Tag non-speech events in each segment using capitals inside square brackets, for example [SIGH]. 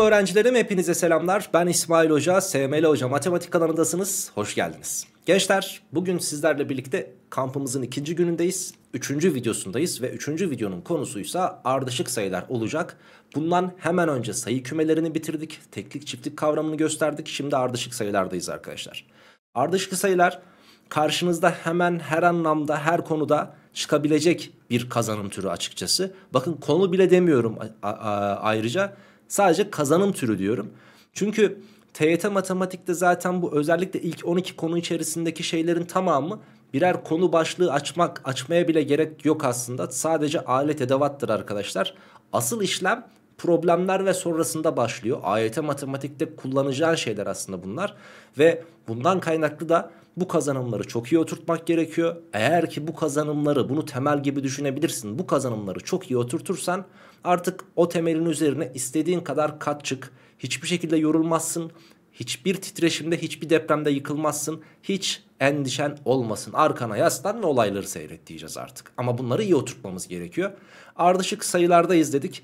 Merhaba öğrencilerim, hepinize selamlar. Ben İsmail Hoca, SML Hoca Matematik kanalındasınız. Hoş geldiniz. Gençler, bugün sizlerle birlikte kampımızın ikinci günündeyiz. Üçüncü videosundayız ve üçüncü videonun konusuysa ardışık sayılar olacak. Bundan hemen önce sayı kümelerini bitirdik. Teklik çiftlik kavramını gösterdik. Şimdi ardışık sayılardayız arkadaşlar. Ardışık sayılar karşınızda hemen her anlamda, her konuda çıkabilecek bir kazanım türü açıkçası. Bakın konu bile demiyorum ayrıca. Sadece kazanım türü diyorum. Çünkü TYT matematikte zaten bu özellikle ilk 12 konu içerisindeki şeylerin tamamı birer konu başlığı açmak açmaya bile gerek yok aslında. Sadece alet edevattır arkadaşlar. Asıl işlem problemler ve sonrasında başlıyor. AYT matematikte kullanacağın şeyler aslında bunlar. Ve bundan kaynaklı da bu kazanımları çok iyi oturtmak gerekiyor. Eğer ki bu kazanımları bunu temel gibi düşünebilirsin. Bu kazanımları çok iyi oturtursan artık o temelin üzerine istediğin kadar kat çık. Hiçbir şekilde yorulmazsın. Hiçbir titreşimde, hiçbir depremde yıkılmazsın. Hiç endişen olmasın. Arkana yaslan ve olayları seyret diyeceğiz artık. Ama bunları iyi oturtmamız gerekiyor. Ardışık sayılarda izledik.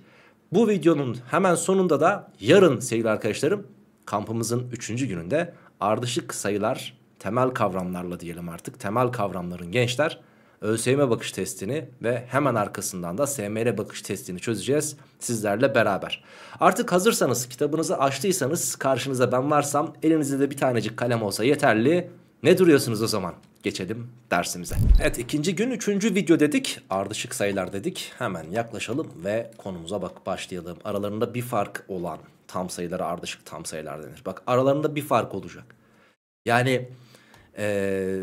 Bu videonun hemen sonunda da yarın sevgili arkadaşlarım kampımızın 3. gününde ardışık sayılar temel kavramlarla diyelim artık temel kavramların gençler ÖSYM bakış testini ve hemen arkasından da SML bakış testini çözeceğiz sizlerle beraber. Artık hazırsanız kitabınızı açtıysanız karşınıza ben varsam elinizde de bir tanecik kalem olsa yeterli. Ne duruyorsunuz o zaman? geçelim dersimize. Evet ikinci gün üçüncü video dedik. Ardışık sayılar dedik. Hemen yaklaşalım ve konumuza bak başlayalım. Aralarında bir fark olan tam sayılara ardışık tam sayılar denir. Bak aralarında bir fark olacak. Yani ee,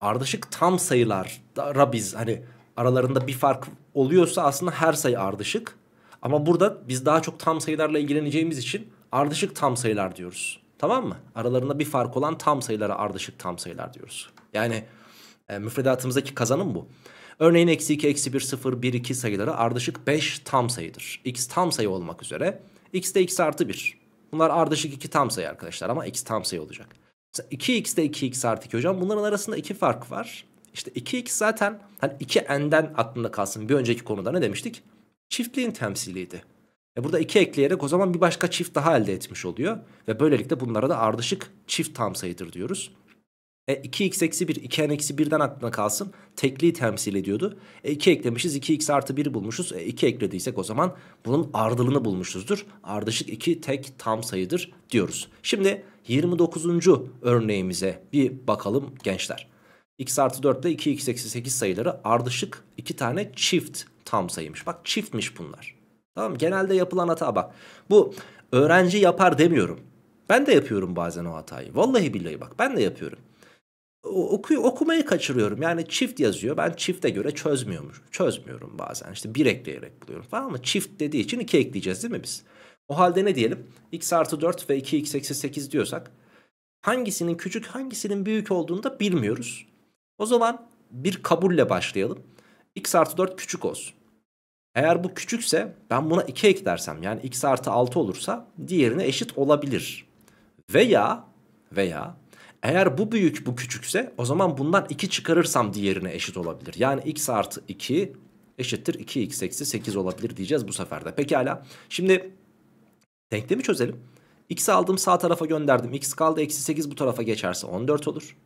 ardışık tam sayılara biz hani aralarında bir fark oluyorsa aslında her sayı ardışık. Ama burada biz daha çok tam sayılarla ilgileneceğimiz için ardışık tam sayılar diyoruz. Tamam mı? Aralarında bir fark olan tam sayılara ardışık tam sayılar diyoruz. Yani e, müfredatımızdaki kazanım bu. Örneğin eksi 2, eksi 1, 0, 1, 2 sayıları ardışık 5 tam sayıdır. X tam sayı olmak üzere. X de x artı 1. Bunlar ardışık 2 tam sayı arkadaşlar ama x tam sayı olacak. Mesela 2x de 2x artı 2 hocam. Bunların arasında 2 fark var. İşte 2x zaten hani 2n'den aklında kalsın. Bir önceki konuda ne demiştik? Çiftliğin temsiliydi. E burada 2 ekleyerek o zaman bir başka çift daha elde etmiş oluyor. Ve böylelikle bunlara da ardışık çift tam sayıdır diyoruz. E 2x eksi 1 2n eksi 1'den aklına kalsın tekliği temsil ediyordu. E 2 eklemişiz 2x artı 1 bulmuşuz. E 2 eklediysek o zaman bunun ardılını bulmuşuzdur. Ardışık 2 tek tam sayıdır diyoruz. Şimdi 29. örneğimize bir bakalım gençler. x artı 4 ile 2x eksi 8 sayıları ardışık 2 tane çift tam sayıymış. Bak çiftmiş bunlar. Tamam genelde yapılan hata bak. Bu öğrenci yapar demiyorum. Ben de yapıyorum bazen o hatayı. Vallahi billahi bak ben de yapıyorum okuyu okumayı kaçırıyorum. Yani çift yazıyor. Ben çifte göre çözmüyormuş. Çözmüyorum bazen. İşte bir ekleyerek buluyorum falan ama çift dediği için iki ekleyeceğiz değil mi biz? O halde ne diyelim? x artı 4 ve 2x eksi 8 diyorsak hangisinin küçük hangisinin büyük olduğunu da bilmiyoruz. O zaman bir kabulle başlayalım. x artı 4 küçük olsun. Eğer bu küçükse ben buna 2 eklersem yani x artı 6 olursa diğerine eşit olabilir. Veya veya eğer bu büyük bu küçükse o zaman bundan 2 çıkarırsam diğerine eşit olabilir. Yani x artı 2 eşittir 2x eksi 8 olabilir diyeceğiz bu sefer de. Pekala şimdi denklemi çözelim. X aldım sağ tarafa gönderdim. X kaldı eksi 8 bu tarafa geçerse 14 olur.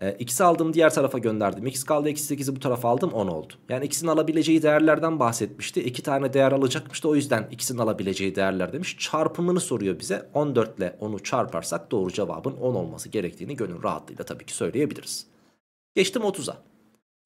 E, ee, x'i aldım diğer tarafa gönderdim. X kaldı eksi 8'i bu tarafa aldım 10 oldu. Yani ikisinin alabileceği değerlerden bahsetmişti. İki tane değer alacakmış da o yüzden ikisinin alabileceği değerler demiş. Çarpımını soruyor bize. 14 ile 10'u çarparsak doğru cevabın 10 olması gerektiğini gönül rahatlığıyla tabii ki söyleyebiliriz. Geçtim 30'a.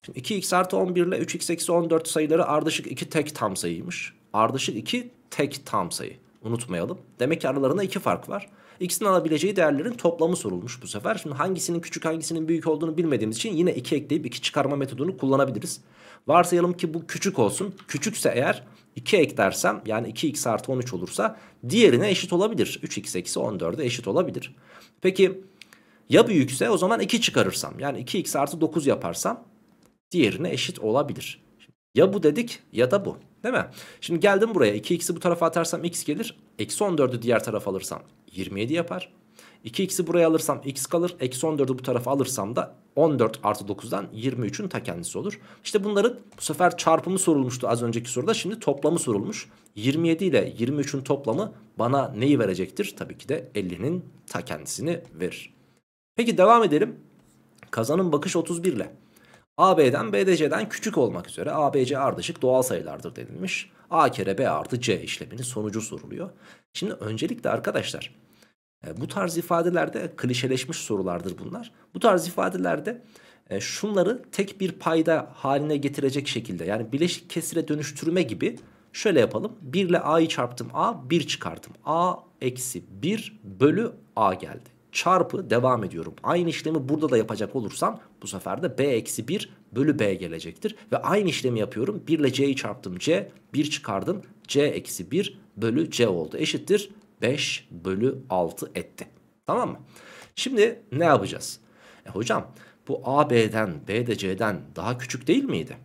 Şimdi 2x artı 11 ile 3x eksi 14 sayıları ardışık 2 tek tam sayıymış. Ardışık 2 tek tam sayı. Unutmayalım. Demek ki aralarında 2 fark var x'in alabileceği değerlerin toplamı sorulmuş bu sefer. Şimdi hangisinin küçük hangisinin büyük olduğunu bilmediğimiz için yine 2 ekleyip 2 çıkarma metodunu kullanabiliriz. Varsayalım ki bu küçük olsun. Küçükse eğer 2 eklersem yani 2x artı 13 olursa diğerine eşit olabilir. 3x eksi 14'e eşit olabilir. Peki ya büyükse o zaman 2 çıkarırsam yani 2x artı 9 yaparsam diğerine eşit olabilir. Ya bu dedik ya da bu. Değil mi? Şimdi geldim buraya. 2x'i bu tarafa atarsam x gelir. Eksi 14'ü diğer tarafa alırsam 27 yapar. 2x'i buraya alırsam x kalır. Eksi 14'ü bu tarafa alırsam da 14 artı 9'dan 23'ün ta kendisi olur. İşte bunların bu sefer çarpımı sorulmuştu az önceki soruda. Şimdi toplamı sorulmuş. 27 ile 23'ün toplamı bana neyi verecektir? Tabii ki de 50'nin ta kendisini verir. Peki devam edelim. Kazanın bakış 31 ile. AB'den BDC'den küçük olmak üzere ABC ardışık doğal sayılardır denilmiş. A kere B artı C işleminin sonucu soruluyor. Şimdi öncelikle arkadaşlar e, bu tarz ifadelerde klişeleşmiş sorulardır bunlar. Bu tarz ifadelerde e, şunları tek bir payda haline getirecek şekilde yani bileşik kesire dönüştürme gibi şöyle yapalım. 1 ile a'yı çarptım a 1 çıkarttım. a eksi 1 bölü a geldi çarpı devam ediyorum. Aynı işlemi burada da yapacak olursam bu sefer de b eksi 1 bölü b gelecektir. Ve aynı işlemi yapıyorum. 1 ile c'yi çarptım c 1 çıkardım c eksi 1 bölü c oldu. Eşittir 5 bölü 6 etti. Tamam mı? Şimdi ne yapacağız? E hocam bu a b'den, b AB'den c'den daha küçük değil miydi?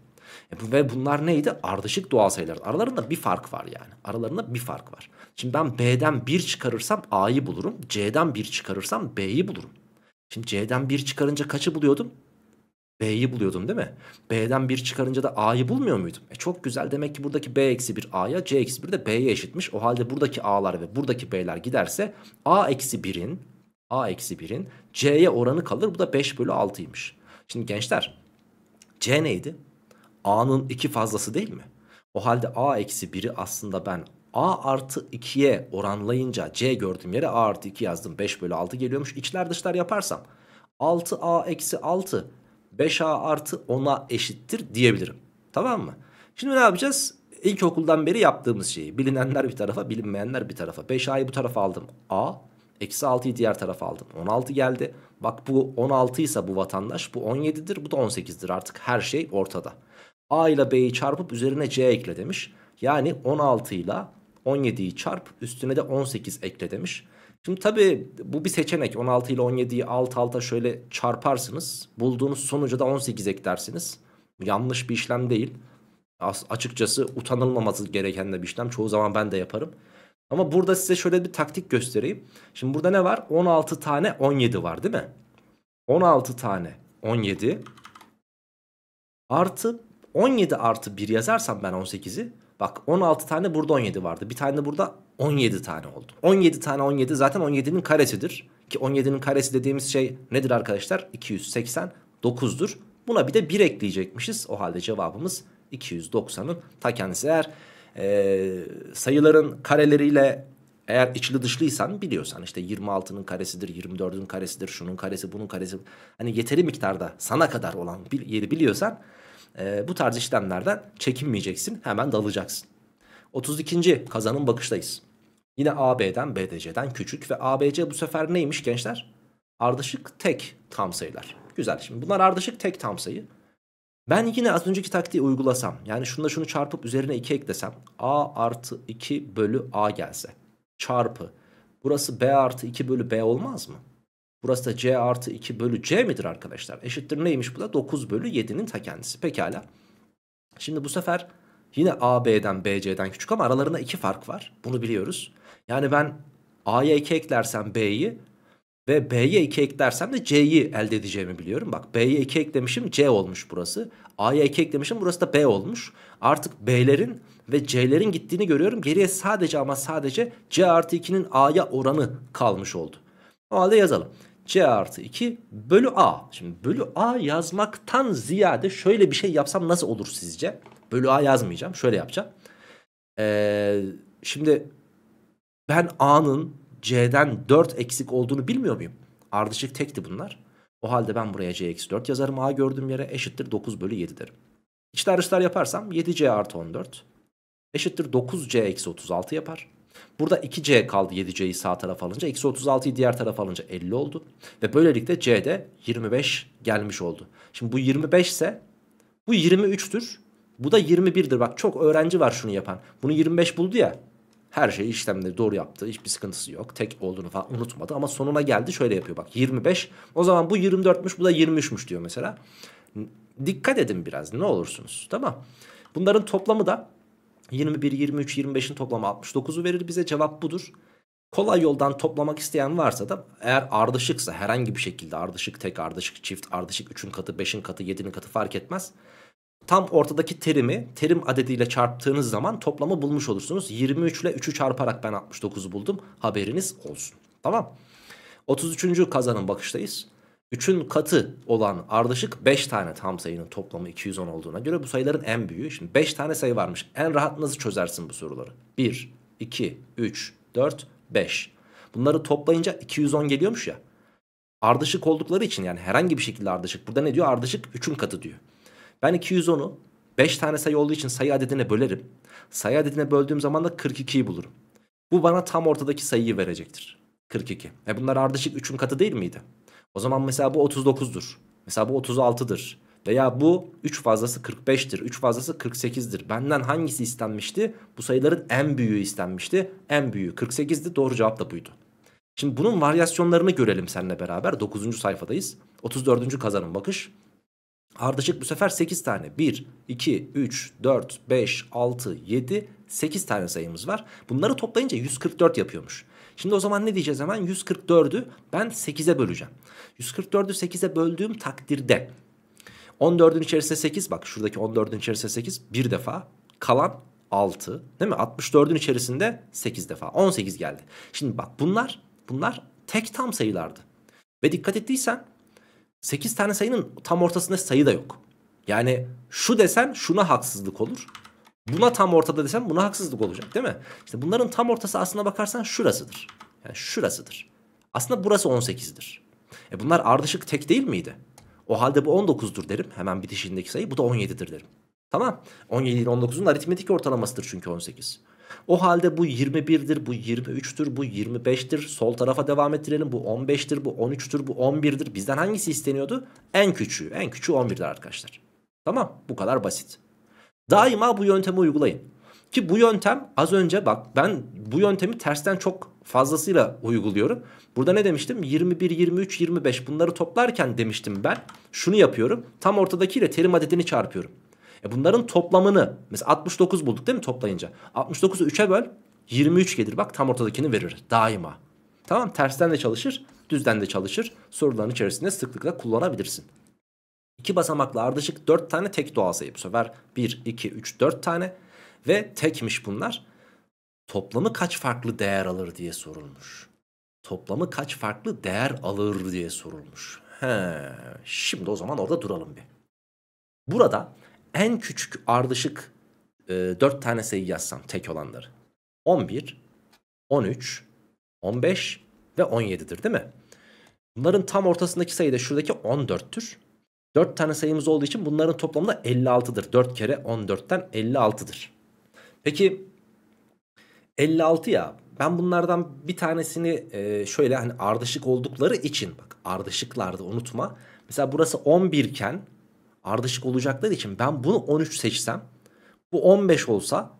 E, ve bunlar neydi? Ardışık doğal sayılar. Aralarında bir fark var yani. Aralarında bir fark var. Şimdi ben B'den 1 çıkarırsam A'yı bulurum. C'den 1 çıkarırsam B'yi bulurum. Şimdi C'den 1 çıkarınca kaçı buluyordum? B'yi buluyordum değil mi? B'den 1 çıkarınca da A'yı bulmuyor muydum? E çok güzel demek ki buradaki B eksi 1 A'ya C eksi 1 de B'ye eşitmiş. O halde buradaki A'lar ve buradaki B'ler giderse A eksi 1'in A eksi 1'in C'ye oranı kalır. Bu da 5 bölü 6'ymış. Şimdi gençler C neydi? A'nın iki fazlası değil mi? O halde A eksi 1'i aslında ben A artı 2'ye oranlayınca C gördüğüm yere A artı 2 yazdım. 5 bölü 6 geliyormuş. İçler dışlar yaparsam 6A eksi 6 5A artı 10'a eşittir diyebilirim. Tamam mı? Şimdi ne yapacağız? İlkokuldan beri yaptığımız şeyi bilinenler bir tarafa bilinmeyenler bir tarafa. 5A'yı bu tarafa aldım. A Eksi 6'yı diğer tarafa aldım. 16 geldi. Bak bu 16 ise bu vatandaş bu 17'dir bu da 18'dir artık her şey ortada. A ile B'yi çarpıp üzerine C ekle demiş. Yani 16 ile 17'yi çarp üstüne de 18 ekle demiş. Şimdi tabi bu bir seçenek 16 ile 17'yi alt alta şöyle çarparsınız. Bulduğunuz sonuca da 18 eklersiniz. Yanlış bir işlem değil. As açıkçası utanılmaması gereken de bir işlem. Çoğu zaman ben de yaparım. Ama burada size şöyle bir taktik göstereyim. Şimdi burada ne var? 16 tane 17 var değil mi? 16 tane 17 artı 17 artı 1 yazarsam ben 18'i bak 16 tane burada 17 vardı. Bir tane de burada 17 tane oldu. 17 tane 17 zaten 17'nin karesidir. Ki 17'nin karesi dediğimiz şey nedir arkadaşlar? 289'dur. Buna bir de 1 ekleyecekmişiz. O halde cevabımız 290'ın ta kendisi. Eğer e, sayıların kareleriyle eğer içli dışlıysan biliyorsan işte 26'nın karesidir, 24'ün karesidir, şunun karesi, bunun karesi. Hani yeteri miktarda sana kadar olan bir yeri biliyorsan e, bu tarz işlemlerden çekinmeyeceksin hemen dalacaksın. 32. kazanın bakıştayız. Yine AB'den BDC'den küçük ve ABC bu sefer neymiş gençler? Ardışık tek tam sayılar. Güzel şimdi bunlar ardışık tek tam sayı. Ben yine az önceki taktiği uygulasam yani şunu şunu çarpıp üzerine 2 eklesem A artı 2 bölü A gelse çarpı burası B artı 2 bölü B olmaz mı? Burası da C artı 2 bölü C midir arkadaşlar? Eşittir neymiş bu da? 9 bölü 7'nin ta kendisi. Pekala. Şimdi bu sefer yine AB'den BC'den küçük ama aralarında 2 fark var. Bunu biliyoruz. Yani ben A'ya 2 eklersem B'yi ve B'ye 2 eklersem de C'yi elde edeceğimi biliyorum. Bak B'ye 2 eklemişim C olmuş burası. A'ya 2 eklemişim burası da B olmuş. Artık B'lerin ve C'lerin gittiğini görüyorum. Geriye sadece ama sadece C artı 2'nin A'ya oranı kalmış oldu. O halde yazalım. C artı 2 bölü A. Şimdi bölü A yazmaktan ziyade şöyle bir şey yapsam nasıl olur sizce? Bölü A yazmayacağım. Şöyle yapacağım. Ee, şimdi ben A'nın C'den 4 eksik olduğunu bilmiyor muyum? Ardışık tekti bunlar. O halde ben buraya C eksi 4 yazarım. A gördüğüm yere eşittir 9 bölü 7 derim. İçler dışlar yaparsam 7C artı 14 eşittir 9C eksi 36 yapar. Burada 2C kaldı 7C'yi sağ tarafa alınca. x 36'yı diğer tarafa alınca 50 oldu. Ve böylelikle C'de 25 gelmiş oldu. Şimdi bu 25 ise bu 23'tür. Bu da 21'dir. Bak çok öğrenci var şunu yapan. Bunu 25 buldu ya. Her şey işlemleri doğru yaptı. Hiçbir sıkıntısı yok. Tek olduğunu falan unutmadı. Ama sonuna geldi şöyle yapıyor bak. 25. O zaman bu 24'müş bu da 23'müş diyor mesela. Dikkat edin biraz ne olursunuz. Tamam. Bunların toplamı da 21, 23, 25'in toplamı 69'u verir bize cevap budur. Kolay yoldan toplamak isteyen varsa da eğer ardışıksa herhangi bir şekilde ardışık, tek ardışık, çift ardışık, 3'ün katı, 5'in katı, 7'nin katı fark etmez. Tam ortadaki terimi terim adediyle çarptığınız zaman toplamı bulmuş olursunuz. 23 ile 3'ü çarparak ben 69'u buldum haberiniz olsun. Tamam. 33. kazanın bakıştayız. 3'ün katı olan ardışık 5 tane tam sayının toplamı 210 olduğuna göre bu sayıların en büyüğü. Şimdi 5 tane sayı varmış. En rahat nasıl çözersin bu soruları? 1, 2, 3, 4, 5. Bunları toplayınca 210 geliyormuş ya. Ardışık oldukları için yani herhangi bir şekilde ardışık. Burada ne diyor? Ardışık 3'ün katı diyor. Ben 210'u 5 tane sayı olduğu için sayı adedine bölerim. Sayı adedine böldüğüm zaman da 42'yi bulurum. Bu bana tam ortadaki sayıyı verecektir. 42. E bunlar ardışık 3'ün katı değil miydi? O zaman mesela bu 39'dur. Mesela bu 36'dır. Veya bu 3 fazlası 45'tir. 3 fazlası 48'dir. Benden hangisi istenmişti? Bu sayıların en büyüğü istenmişti. En büyüğü 48'di. Doğru cevap da buydu. Şimdi bunun varyasyonlarını görelim seninle beraber. 9. sayfadayız. 34. kazanın bakış. Ardışık bu sefer 8 tane. 1, 2, 3, 4, 5, 6, 7, 8 tane sayımız var. Bunları toplayınca 144 yapıyormuş. Şimdi o zaman ne diyeceğiz hemen? 144'ü ben 8'e böleceğim. 144'ü 8'e böldüğüm takdirde 14'ün içerisinde 8 bak şuradaki 14'ün içerisinde 8 bir defa kalan 6 değil mi? 64'ün içerisinde 8 defa 18 geldi. Şimdi bak bunlar bunlar tek tam sayılardı. Ve dikkat ettiysen 8 tane sayının tam ortasında sayı da yok. Yani şu desen şuna haksızlık olur. Buna tam ortada desem buna haksızlık olacak değil mi? İşte bunların tam ortası aslına bakarsan şurasıdır. Yani şurasıdır. Aslında burası 18'dir. E bunlar ardışık tek değil miydi? O halde bu 19'dur derim. Hemen bitişindeki sayı bu da 17'dir derim. Tamam. 17 ile 19'un aritmetik ortalamasıdır çünkü 18. O halde bu 21'dir, bu 23'tür, bu 25'tir. Sol tarafa devam ettirelim. Bu 15'tir, bu 13'tür, bu 11'dir. Bizden hangisi isteniyordu? En küçüğü. En küçüğü 11'dir arkadaşlar. Tamam. Bu kadar basit. Daima bu yöntemi uygulayın. Ki bu yöntem az önce bak ben bu yöntemi tersten çok fazlasıyla uyguluyorum. Burada ne demiştim? 21, 23, 25 bunları toplarken demiştim ben. Şunu yapıyorum. Tam ortadakiyle terim adedini çarpıyorum. E bunların toplamını mesela 69 bulduk değil mi toplayınca? 69'u 3'e böl 23 gelir bak tam ortadakini verir daima. Tamam tersten de çalışır düzden de çalışır soruların içerisinde sıklıkla kullanabilirsin. 2 basamaklı ardışık 4 tane tek doğal sayı bu sefer 1, 2, 3, 4 tane ve tekmiş bunlar. Toplamı kaç farklı değer alır diye sorulmuş. Toplamı kaç farklı değer alır diye sorulmuş. He, şimdi o zaman orada duralım bir. Burada en küçük ardışık e, 4 tane sayı yazsam tek olanları. 11, 13, 15 ve 17'dir değil mi? Bunların tam ortasındaki sayı da şuradaki 14'tür. 4 tane sayımız olduğu için bunların toplamı da 56'dır. 4 kere 14'ten 56'dır. Peki 56 ya ben bunlardan bir tanesini e, şöyle hani ardışık oldukları için bak ardışıklardı unutma. Mesela burası 11 iken ardışık olacakları için ben bunu 13 seçsem bu 15 olsa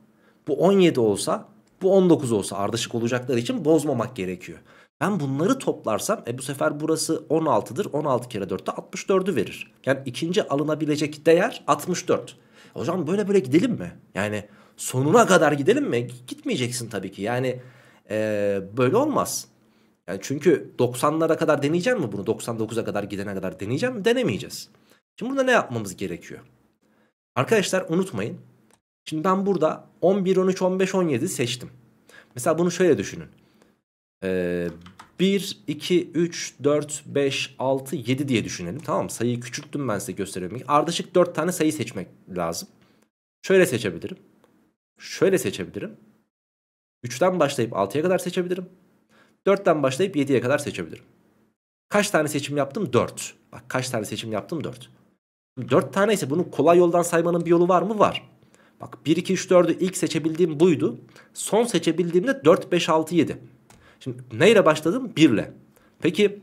bu 17 olsa bu 19 olsa ardışık olacakları için bozmamak gerekiyor. Ben bunları toplarsam e bu sefer burası 16'dır. 16 kere 4'te 64'ü verir. Yani ikinci alınabilecek değer 64. Hocam böyle böyle gidelim mi? Yani sonuna kadar gidelim mi? Gitmeyeceksin tabii ki. Yani e, böyle olmaz. Yani çünkü 90'lara kadar deneyeceğim mi bunu? 99'a kadar gidene kadar deneyeceğim mi? Denemeyeceğiz. Şimdi burada ne yapmamız gerekiyor? Arkadaşlar unutmayın. Şimdi ben burada 11, 13, 15, 17 seçtim. Mesela bunu şöyle düşünün. Ee, 1, 2, 3, 4, 5, 6, 7 diye düşünelim. Tamam Sayıyı küçülttüm ben size gösterebilmek. Ardışık 4 tane sayı seçmek lazım. Şöyle seçebilirim. Şöyle seçebilirim. 3'ten başlayıp 6'ya kadar seçebilirim. 4'ten başlayıp 7'ye kadar seçebilirim. Kaç tane seçim yaptım? 4. Bak kaç tane seçim yaptım? 4. 4 tane ise bunu kolay yoldan saymanın bir yolu var mı? Var. Bak 1, 2, 3, 4'ü ilk seçebildiğim buydu. Son seçebildiğimde 4, 5, 6, 7. Şimdi neyle başladım? 1 ile. Peki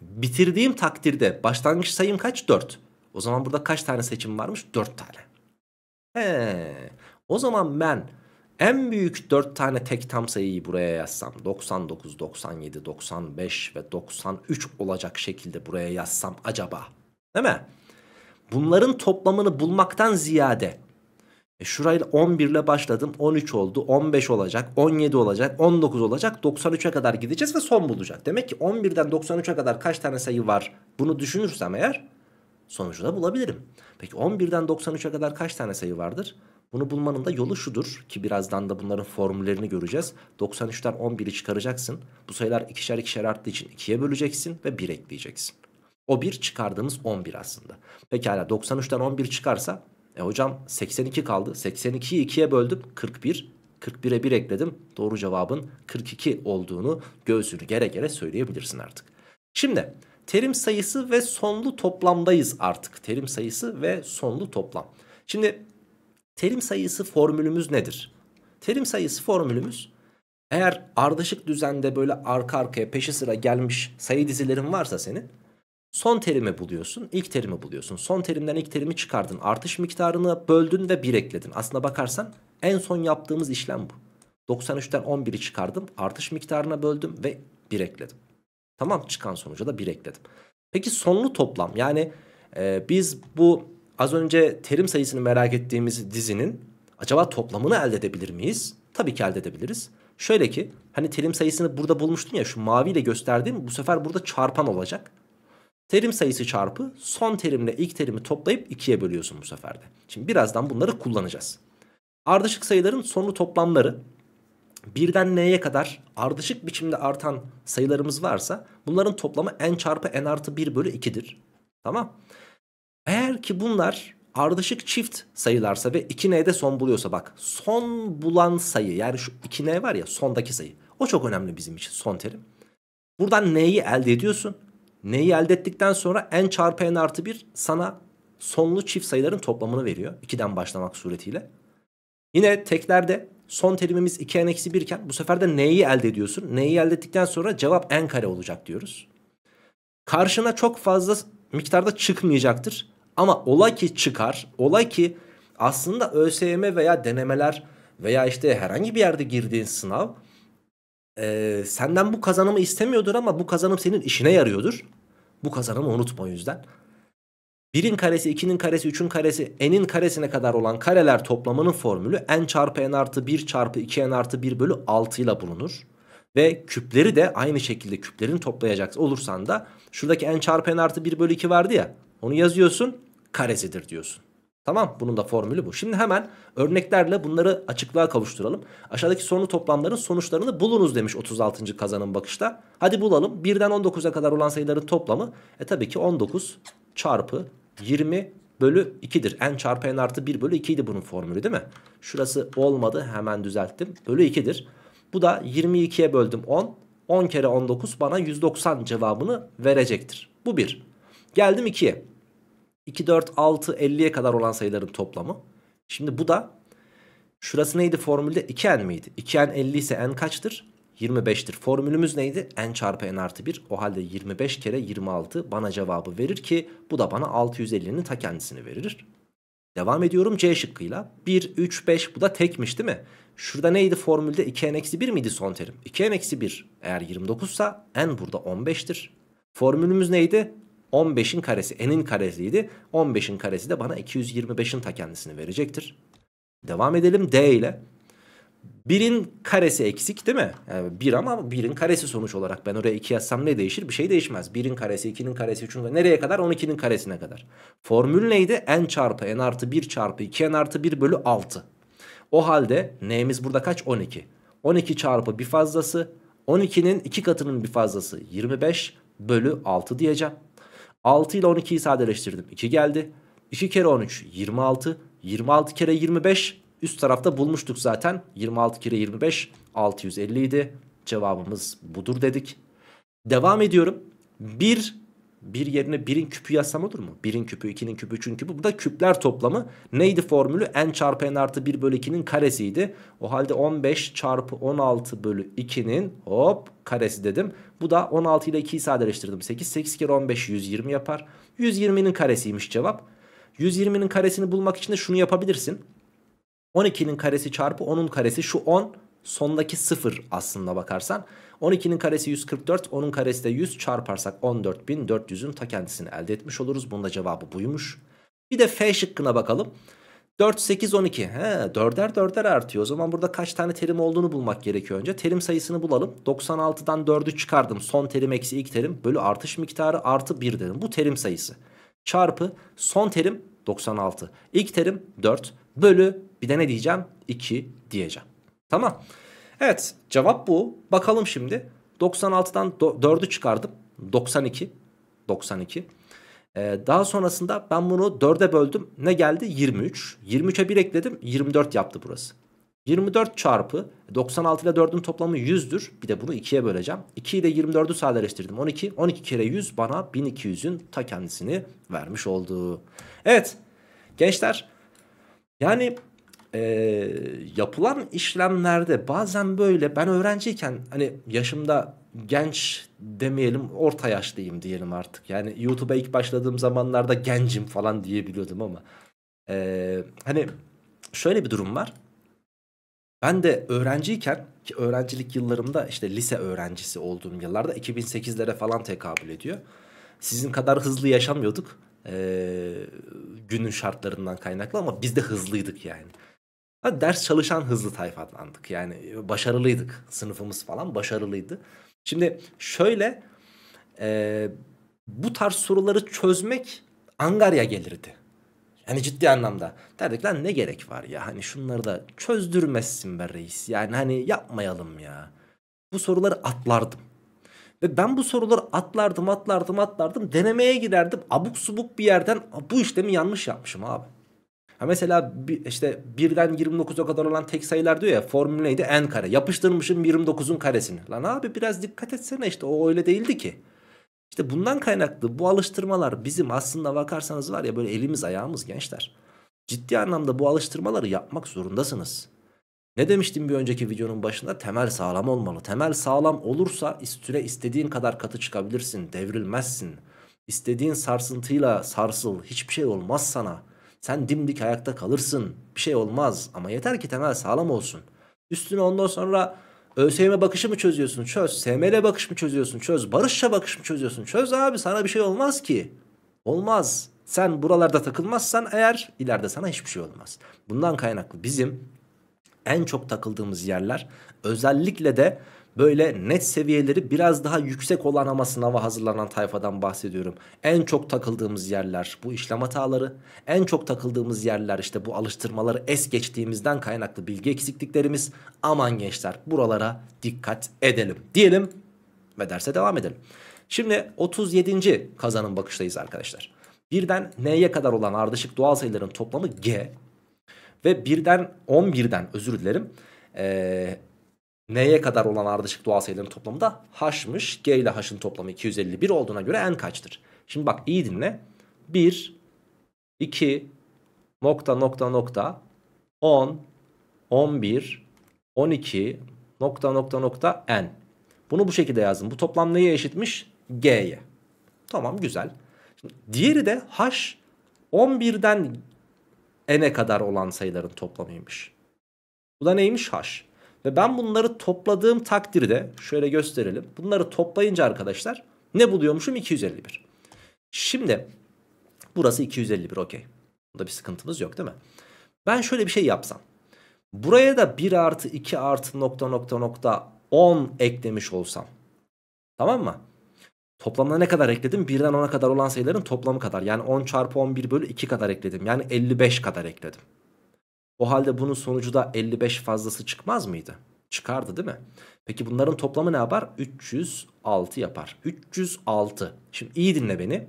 bitirdiğim takdirde başlangıç sayım kaç? 4. O zaman burada kaç tane seçim varmış? 4 tane. He. O zaman ben en büyük 4 tane tek tam sayıyı buraya yazsam 99, 97, 95 ve 93 olacak şekilde buraya yazsam acaba değil mi? Bunların toplamını bulmaktan ziyade e şurayla 11 ile başladım. 13 oldu. 15 olacak. 17 olacak. 19 olacak. 93'e kadar gideceğiz ve son bulacak. Demek ki 11'den 93'e kadar kaç tane sayı var? Bunu düşünürsem eğer sonucu da bulabilirim. Peki 11'den 93'e kadar kaç tane sayı vardır? Bunu bulmanın da yolu şudur ki birazdan da bunların formüllerini göreceğiz. 93'ten 11'i çıkaracaksın. Bu sayılar ikişer ikişer arttığı için 2'ye böleceksin ve 1 ekleyeceksin. O 1 çıkardığımız 11 aslında. Pekala 93'ten 11 çıkarsa e hocam 82 kaldı. 82'yi 2'ye böldüm. 41. 41'e 1 ekledim. Doğru cevabın 42 olduğunu göğsünü gere gere söyleyebilirsin artık. Şimdi terim sayısı ve sonlu toplamdayız artık. Terim sayısı ve sonlu toplam. Şimdi terim sayısı formülümüz nedir? Terim sayısı formülümüz eğer ardışık düzende böyle arka arkaya peşi sıra gelmiş sayı dizilerin varsa senin Son terimi buluyorsun, ilk terimi buluyorsun. Son terimden ilk terimi çıkardın. Artış miktarını böldün ve 1 ekledin. Aslına bakarsan en son yaptığımız işlem bu. 93'ten 11'i çıkardım. Artış miktarına böldüm ve 1 ekledim. Tamam çıkan sonuca da 1 ekledim. Peki sonlu toplam yani e, biz bu az önce terim sayısını merak ettiğimiz dizinin acaba toplamını elde edebilir miyiz? Tabii ki elde edebiliriz. Şöyle ki hani terim sayısını burada bulmuştun ya şu maviyle gösterdiğim bu sefer burada çarpan olacak. Terim sayısı çarpı son terimle ilk terimi toplayıp 2'ye bölüyorsun bu seferde. Şimdi birazdan bunları kullanacağız. Ardışık sayıların sonlu toplamları birden n'ye kadar ardışık biçimde artan sayılarımız varsa bunların toplamı n çarpı n artı 1 bölü 2'dir. Tamam. Eğer ki bunlar ardışık çift sayılarsa ve 2n'de son buluyorsa bak son bulan sayı yani şu 2n var ya sondaki sayı o çok önemli bizim için son terim. Buradan n'yi elde ediyorsun neyi elde ettikten sonra n çarpı n artı 1 sana sonlu çift sayıların toplamını veriyor. 2'den başlamak suretiyle. Yine teklerde son terimimiz 2n eksi 1 iken bu sefer de n'yi elde ediyorsun. N'yi elde ettikten sonra cevap n kare olacak diyoruz. Karşına çok fazla miktarda çıkmayacaktır. Ama ola ki çıkar, ola ki aslında ÖSYM veya denemeler veya işte herhangi bir yerde girdiğin sınav e, senden bu kazanımı istemiyordur ama bu kazanım senin işine yarıyordur. Bu kazanımı unutma o yüzden. 1'in karesi, 2'nin karesi, 3'ün karesi, n'in karesine kadar olan kareler toplamanın formülü n çarpı n artı 1 çarpı 2n artı 1 bölü 6 ile bulunur. Ve küpleri de aynı şekilde küplerini toplayacak olursan da şuradaki n çarpı n artı 1 bölü 2 vardı ya onu yazıyorsun karesidir diyorsun. Tamam bunun da formülü bu. Şimdi hemen örneklerle bunları açıklığa kavuşturalım. Aşağıdaki sorunu toplamların sonuçlarını bulunuz demiş 36. kazanın bakışta. Hadi bulalım. 1'den 19'a kadar olan sayıların toplamı. E tabii ki 19 çarpı 20 bölü 2'dir. n çarpı n artı 1 bölü 2 bunun formülü değil mi? Şurası olmadı hemen düzelttim. Bölü 2'dir. Bu da 22'ye böldüm 10. 10 kere 19 bana 190 cevabını verecektir. Bu 1. Geldim 2'ye. 2, 4, 6, 50'ye kadar olan sayıların toplamı. Şimdi bu da şurası neydi formülde? 2n miydi? 2n 50 ise n kaçtır? 25'tir. Formülümüz neydi? n çarpı n artı 1. O halde 25 kere 26 bana cevabı verir ki bu da bana 650'nin ta kendisini verir. Devam ediyorum C şıkkıyla. 1, 3, 5 bu da tekmiş değil mi? Şurada neydi formülde? 2n-1 miydi son terim? 2n-1 eğer 29 sa n burada 15'tir. Formülümüz neydi? 15'in karesi n'in karesiydi. 15'in karesi de bana 225'in ta kendisini verecektir. Devam edelim d ile. 1'in karesi eksik değil mi? Yani 1 ama 1'in karesi sonuç olarak. Ben oraya 2 yazsam ne değişir? Bir şey değişmez. 1'in karesi, 2'nin karesi, 3'ün karesi. Nereye kadar? 12'nin karesine kadar. Formül neydi? n çarpı n artı 1 çarpı 2 n artı 1 bölü 6. O halde n'miz burada kaç? 12. 12 çarpı bir fazlası. 12'nin 2 katının bir fazlası 25 bölü 6 diyeceğim. 6 ile 12'yi sadeleştirdim. 2 geldi. 2 kere 13 26. 26 kere 25 üst tarafta bulmuştuk zaten. 26 kere 25 650 idi. Cevabımız budur dedik. Devam ediyorum. 1 bir yerine birin küpü yazsam olur mu? birin küpü, ikinin küpü, 3'ün küpü. Bu da küpler toplamı. Neydi formülü? n çarpı n artı 1 bölü 2'nin karesiydi. O halde 15 çarpı 16 bölü 2'nin hop karesi dedim. Bu da 16 ile 2'yi sadeleştirdim. 8, 8 kere 15 120 yapar. 120'nin karesiymiş cevap. 120'nin karesini bulmak için de şunu yapabilirsin. 12'nin karesi çarpı 10'un karesi şu 10 sondaki 0 aslında bakarsan. 12'nin karesi 144 onun karesi de 100 çarparsak 14.400'ün ta kendisini elde etmiş oluruz. Bunda cevabı buymuş. Bir de F şıkkına bakalım. 4, 8, 12. He, 4'er 4'er artıyor. O zaman burada kaç tane terim olduğunu bulmak gerekiyor önce. Terim sayısını bulalım. 96'dan 4'ü çıkardım. Son terim eksi ilk terim bölü artış miktarı artı 1 dedim. Bu terim sayısı. Çarpı son terim 96. İlk terim 4 bölü bir de ne diyeceğim? 2 diyeceğim. Tamam. Evet cevap bu. Bakalım şimdi. 96'dan 4'ü çıkardım. 92. 92. Ee, daha sonrasında ben bunu 4'e böldüm. Ne geldi? 23. 23'e 1 ekledim. 24 yaptı burası. 24 çarpı 96 e, ile 4'ün toplamı 100'dür. Bir de bunu 2'ye böleceğim. 2 ile 24'ü sadeleştirdim. 12. 12 kere 100 bana 1200'ün ta kendisini vermiş oldu. Evet gençler yani e, yapılan işlemlerde bazen böyle ben öğrenciyken hani yaşımda genç demeyelim orta yaşlıyım diyelim artık. Yani YouTube'a ilk başladığım zamanlarda gencim falan diyebiliyordum ama. E, hani şöyle bir durum var. Ben de öğrenciyken ki öğrencilik yıllarımda işte lise öğrencisi olduğum yıllarda 2008'lere falan tekabül ediyor. Sizin kadar hızlı yaşamıyorduk. Ee, günün şartlarından kaynaklı ama biz de hızlıydık yani. Ha, ders çalışan hızlı tayfadandık. Yani e, başarılıydık. Sınıfımız falan başarılıydı. Şimdi şöyle e, bu tarz soruları çözmek angarya gelirdi. Yani ciddi anlamda. Derdik lan ne gerek var ya hani şunları da çözdürmezsin be reis. Yani hani yapmayalım ya. Bu soruları atlardım. Ve ben bu soruları atlardım atlardım atlardım denemeye girerdim. Abuk subuk bir yerden bu işlemi yanlış yapmışım abi. Ha mesela bir, işte birden 29'a kadar olan tek sayılar diyor ya formül neydi? N kare. Yapıştırmışım 29'un karesini. Lan abi biraz dikkat etsene işte o öyle değildi ki. İşte bundan kaynaklı bu alıştırmalar bizim aslında bakarsanız var ya böyle elimiz ayağımız gençler. Ciddi anlamda bu alıştırmaları yapmak zorundasınız. Ne demiştim bir önceki videonun başında? Temel sağlam olmalı. Temel sağlam olursa üstüne istediğin kadar katı çıkabilirsin, devrilmezsin. İstediğin sarsıntıyla sarsıl, hiçbir şey olmaz sana. Sen dimdik ayakta kalırsın. Bir şey olmaz ama yeter ki temel sağlam olsun. Üstüne ondan sonra ÖSYM bakışı mı çözüyorsun? Çöz. SML bakış mı çözüyorsun? Çöz. Barışça bakış mı çözüyorsun? Çöz abi sana bir şey olmaz ki. Olmaz. Sen buralarda takılmazsan eğer ileride sana hiçbir şey olmaz. Bundan kaynaklı bizim en çok takıldığımız yerler özellikle de böyle net seviyeleri biraz daha yüksek olan ama sınava hazırlanan tayfadan bahsediyorum. En çok takıldığımız yerler bu işlem hataları. En çok takıldığımız yerler işte bu alıştırmaları es geçtiğimizden kaynaklı bilgi eksikliklerimiz. Aman gençler buralara dikkat edelim diyelim ve derse devam edelim. Şimdi 37. kazanın bakıştayız arkadaşlar. Birden n'ye kadar olan ardışık doğal sayıların toplamı g ve birden 11'den özür dilerim. Ee, N'ye kadar olan ardışık doğal sayıların toplamı da H'mış. G ile H'ın toplamı 251 olduğuna göre N kaçtır? Şimdi bak iyi dinle. 1, 2, nokta nokta nokta 10, 11, 12, nokta nokta nokta N. Bunu bu şekilde yazdım. Bu toplam neye eşitmiş? G'ye. Tamam güzel. Şimdi diğeri de H 11'den N'e kadar olan sayıların toplamıymış. Bu da neymiş? H. Ve ben bunları topladığım takdirde şöyle gösterelim. Bunları toplayınca arkadaşlar ne buluyormuşum? 251. Şimdi burası 251 okey. Bunda bir sıkıntımız yok değil mi? Ben şöyle bir şey yapsam. Buraya da 1 artı 2 artı nokta nokta nokta 10 eklemiş olsam. Tamam mı? Toplamına ne kadar ekledim? 1'den 10'a kadar olan sayıların toplamı kadar. Yani 10 çarpı 11 bölü 2 kadar ekledim. Yani 55 kadar ekledim. O halde bunun sonucu da 55 fazlası çıkmaz mıydı? Çıkardı değil mi? Peki bunların toplamı ne yapar? 306 yapar. 306. Şimdi iyi dinle beni.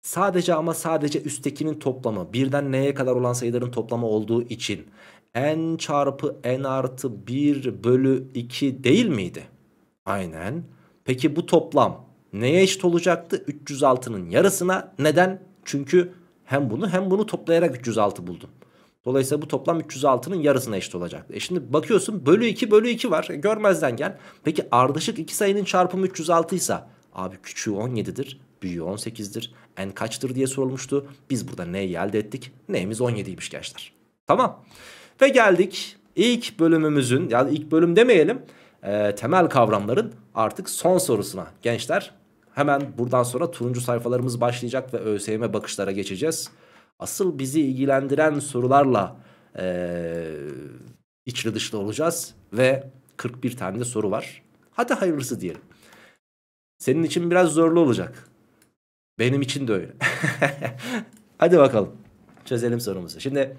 Sadece ama sadece üsttekinin toplamı birden neye kadar olan sayıların toplamı olduğu için n çarpı n artı 1 bölü 2 değil miydi? Aynen. Peki bu toplam neye eşit olacaktı? 306'nın yarısına. Neden? Çünkü hem bunu hem bunu toplayarak 306 buldum. Dolayısıyla bu toplam 306'nın yarısına eşit olacak. E şimdi bakıyorsun bölü 2 bölü 2 var. E görmezden gel. Peki ardışık iki sayının çarpımı 306 ise abi küçüğü 17'dir büyüğü 18'dir. N kaçtır diye sorulmuştu. Biz burada neyi elde ettik? Neyimiz 17'ymiş gençler. Tamam. Ve geldik ilk bölümümüzün yani ilk bölüm demeyelim e, temel kavramların artık son sorusuna. Gençler hemen buradan sonra turuncu sayfalarımız başlayacak ve ÖSYM bakışlara geçeceğiz asıl bizi ilgilendiren sorularla e, içli dışlı olacağız. Ve 41 tane de soru var. Hadi hayırlısı diyelim. Senin için biraz zorlu olacak. Benim için de öyle. [LAUGHS] Hadi bakalım. Çözelim sorumuzu. Şimdi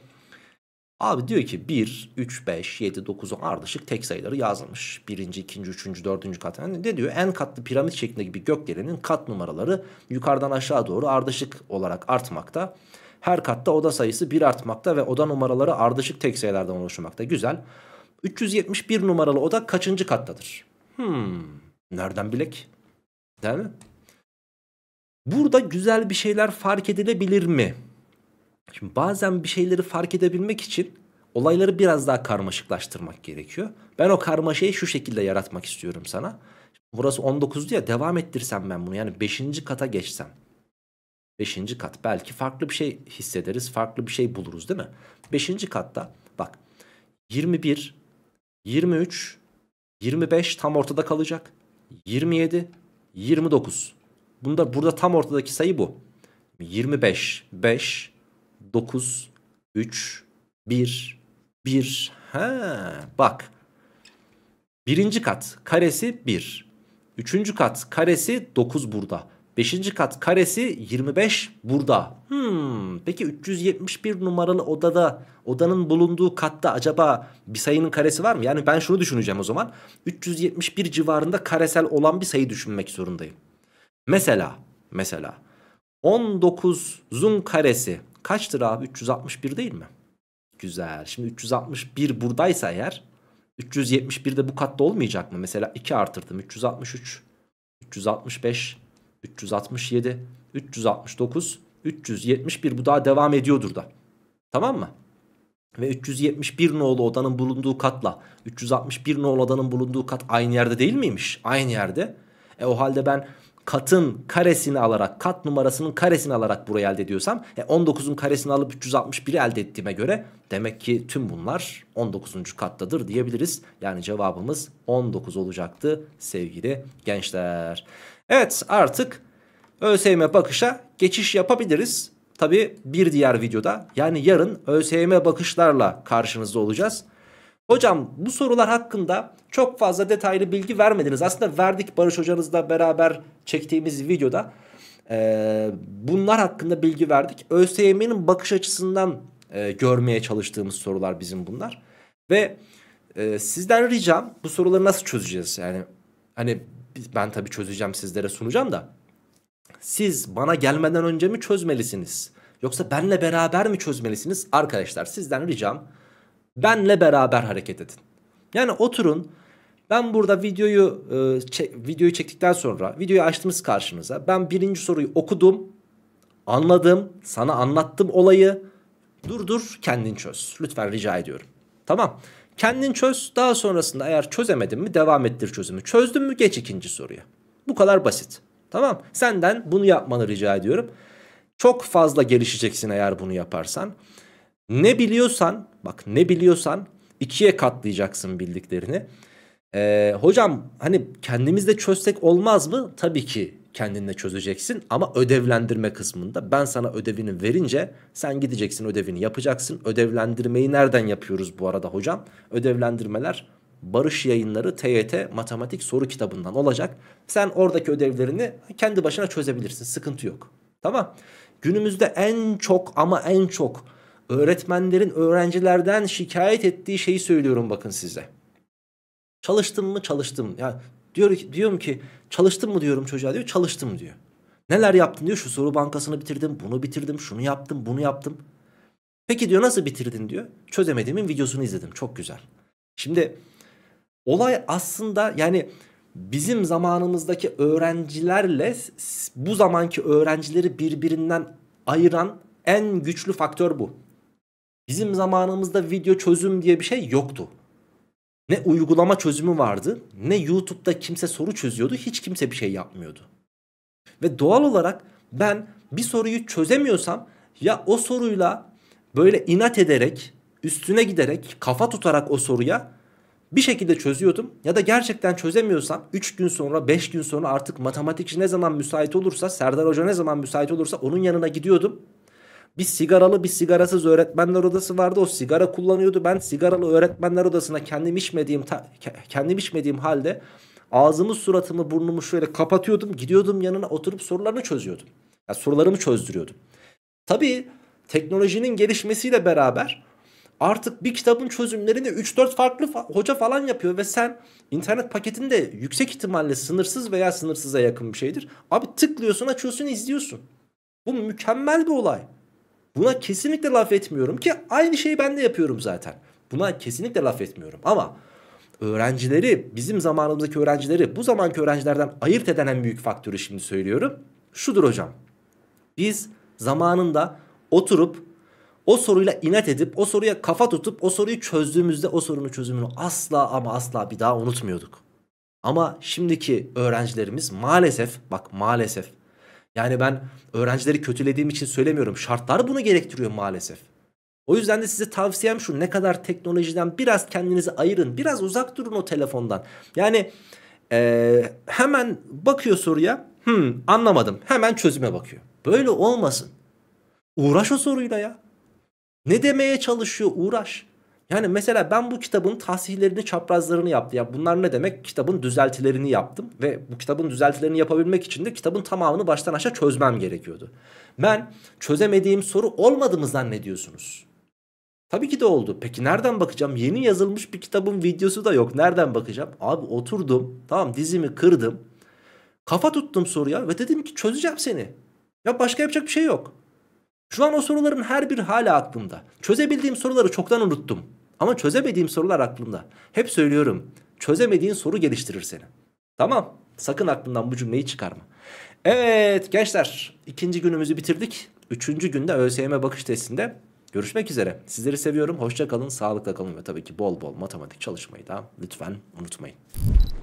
abi diyor ki 1, 3, 5, 7, 9, 10 ardışık tek sayıları yazılmış. Birinci, ikinci, üçüncü, dördüncü kat. Yani ne diyor? En katlı piramit şeklinde gibi gökdelenin kat numaraları yukarıdan aşağı doğru ardışık olarak artmakta. Her katta oda sayısı 1 artmakta ve oda numaraları ardışık tek sayılardan oluşmakta. Güzel. 371 numaralı oda kaçıncı kattadır? Hmm. Nereden bilek? Değil mi? Burada güzel bir şeyler fark edilebilir mi? Şimdi bazen bir şeyleri fark edebilmek için olayları biraz daha karmaşıklaştırmak gerekiyor. Ben o karmaşayı şu şekilde yaratmak istiyorum sana. Burası 19'du ya devam ettirsem ben bunu yani 5. kata geçsem. Beşinci kat belki farklı bir şey hissederiz farklı bir şey buluruz değil mi? Beşinci katta bak 21, 23, 25 tam ortada kalacak. 27, 29. Bunda burada tam ortadaki sayı bu. 25, 5, 9, 3, 1, 1. Ha, bak. Birinci kat karesi 1. Üçüncü kat karesi 9 burada. 5. kat karesi 25 burada. Hmm, peki 371 numaralı odada odanın bulunduğu katta acaba bir sayının karesi var mı? Yani ben şunu düşüneceğim o zaman. 371 civarında karesel olan bir sayı düşünmek zorundayım. Mesela mesela 19'un karesi kaçtır abi? 361 değil mi? Güzel. Şimdi 361 buradaysa eğer 371 de bu katta olmayacak mı? Mesela 2 artırdım. 363, 365, 367, 369, 371 bu daha devam ediyordur da. Tamam mı? Ve 371 nolu odanın bulunduğu katla 361 nolu odanın bulunduğu kat aynı yerde değil miymiş? Aynı yerde. E o halde ben katın karesini alarak kat numarasının karesini alarak burayı elde ediyorsam e 19'un karesini alıp 361'i elde ettiğime göre demek ki tüm bunlar 19. kattadır diyebiliriz. Yani cevabımız 19 olacaktı sevgili gençler. Evet artık ÖSYM bakışa geçiş yapabiliriz. Tabi bir diğer videoda yani yarın ÖSYM bakışlarla karşınızda olacağız. Hocam bu sorular hakkında çok fazla detaylı bilgi vermediniz. Aslında verdik Barış hocanızla beraber çektiğimiz videoda. Ee, bunlar hakkında bilgi verdik. ÖSYM'nin bakış açısından e, görmeye çalıştığımız sorular bizim bunlar. Ve e, sizden ricam bu soruları nasıl çözeceğiz? Yani hani ben tabii çözeceğim sizlere sunacağım da. Siz bana gelmeden önce mi çözmelisiniz? Yoksa benle beraber mi çözmelisiniz? Arkadaşlar sizden ricam Benle beraber hareket edin. Yani oturun ben burada videoyu e, çek, videoyu çektikten sonra videoyu açtığımız karşınıza. Ben birinci soruyu okudum. Anladım. Sana anlattım olayı. Dur dur kendin çöz. Lütfen rica ediyorum. Tamam. Kendin çöz. Daha sonrasında eğer çözemedin mi devam ettir çözümü. Çözdün mü geç ikinci soruya. Bu kadar basit. Tamam. Senden bunu yapmanı rica ediyorum. Çok fazla gelişeceksin eğer bunu yaparsan. Ne biliyorsan bak ne biliyorsan ikiye katlayacaksın bildiklerini. Ee, hocam hani kendimizde çözsek olmaz mı? Tabii ki kendinle çözeceksin ama ödevlendirme kısmında ben sana ödevini verince sen gideceksin ödevini yapacaksın. Ödevlendirmeyi nereden yapıyoruz bu arada hocam? Ödevlendirmeler Barış Yayınları TYT Matematik Soru Kitabından olacak. Sen oradaki ödevlerini kendi başına çözebilirsin. Sıkıntı yok. Tamam. Günümüzde en çok ama en çok Öğretmenlerin öğrencilerden şikayet ettiği şeyi söylüyorum bakın size. Çalıştım mı çalıştım. Ya diyor ki, diyorum ki çalıştım mı diyorum çocuğa diyor çalıştım diyor. Neler yaptın diyor şu soru bankasını bitirdim bunu bitirdim şunu yaptım bunu yaptım. Peki diyor nasıl bitirdin diyor. Çözemediğimin videosunu izledim çok güzel. Şimdi olay aslında yani bizim zamanımızdaki öğrencilerle bu zamanki öğrencileri birbirinden ayıran en güçlü faktör bu. Bizim zamanımızda video çözüm diye bir şey yoktu. Ne uygulama çözümü vardı ne YouTube'da kimse soru çözüyordu hiç kimse bir şey yapmıyordu. Ve doğal olarak ben bir soruyu çözemiyorsam ya o soruyla böyle inat ederek üstüne giderek kafa tutarak o soruya bir şekilde çözüyordum ya da gerçekten çözemiyorsam 3 gün sonra 5 gün sonra artık matematikçi ne zaman müsait olursa Serdar Hoca ne zaman müsait olursa onun yanına gidiyordum bir sigaralı bir sigarasız öğretmenler odası vardı. O sigara kullanıyordu. Ben sigaralı öğretmenler odasına kendim içmediğim kendim içmediğim halde ağzımı, suratımı, burnumu şöyle kapatıyordum. Gidiyordum yanına oturup sorularını çözüyordum. Yani sorularımı çözdürüyordum. Tabii teknolojinin gelişmesiyle beraber artık bir kitabın çözümlerini 3-4 farklı fa- hoca falan yapıyor ve sen internet paketini de yüksek ihtimalle sınırsız veya sınırsıza yakın bir şeydir. Abi tıklıyorsun, açıyorsun, izliyorsun. Bu mükemmel bir olay. Buna kesinlikle laf etmiyorum ki aynı şeyi ben de yapıyorum zaten. Buna kesinlikle laf etmiyorum ama öğrencileri bizim zamanımızdaki öğrencileri bu zamanki öğrencilerden ayırt eden en büyük faktörü şimdi söylüyorum. Şudur hocam biz zamanında oturup o soruyla inat edip o soruya kafa tutup o soruyu çözdüğümüzde o sorunun çözümünü asla ama asla bir daha unutmuyorduk. Ama şimdiki öğrencilerimiz maalesef bak maalesef yani ben öğrencileri kötülediğim için söylemiyorum. Şartlar bunu gerektiriyor maalesef. O yüzden de size tavsiyem şu ne kadar teknolojiden biraz kendinizi ayırın. Biraz uzak durun o telefondan. Yani ee, hemen bakıyor soruya. Hmm, anlamadım. Hemen çözüme bakıyor. Böyle olmasın. Uğraş o soruyla ya. Ne demeye çalışıyor uğraş. Yani mesela ben bu kitabın tahsihlerini çaprazlarını yaptım. Ya bunlar ne demek? Kitabın düzeltilerini yaptım. Ve bu kitabın düzeltilerini yapabilmek için de kitabın tamamını baştan aşağı çözmem gerekiyordu. Ben çözemediğim soru olmadı mı zannediyorsunuz? Tabii ki de oldu. Peki nereden bakacağım? Yeni yazılmış bir kitabın videosu da yok. Nereden bakacağım? Abi oturdum. Tamam dizimi kırdım. Kafa tuttum soruya ve dedim ki çözeceğim seni. Ya başka yapacak bir şey yok. Şu an o soruların her biri hala aklımda. Çözebildiğim soruları çoktan unuttum. Ama çözemediğim sorular aklımda. Hep söylüyorum. Çözemediğin soru geliştirir seni. Tamam. Sakın aklından bu cümleyi çıkarma. Evet gençler ikinci günümüzü bitirdik. Üçüncü günde ÖSYM bakış testinde görüşmek üzere. Sizleri seviyorum. hoşçakalın, sağlıkla kalın ve tabii ki bol bol matematik çalışmayı da lütfen unutmayın.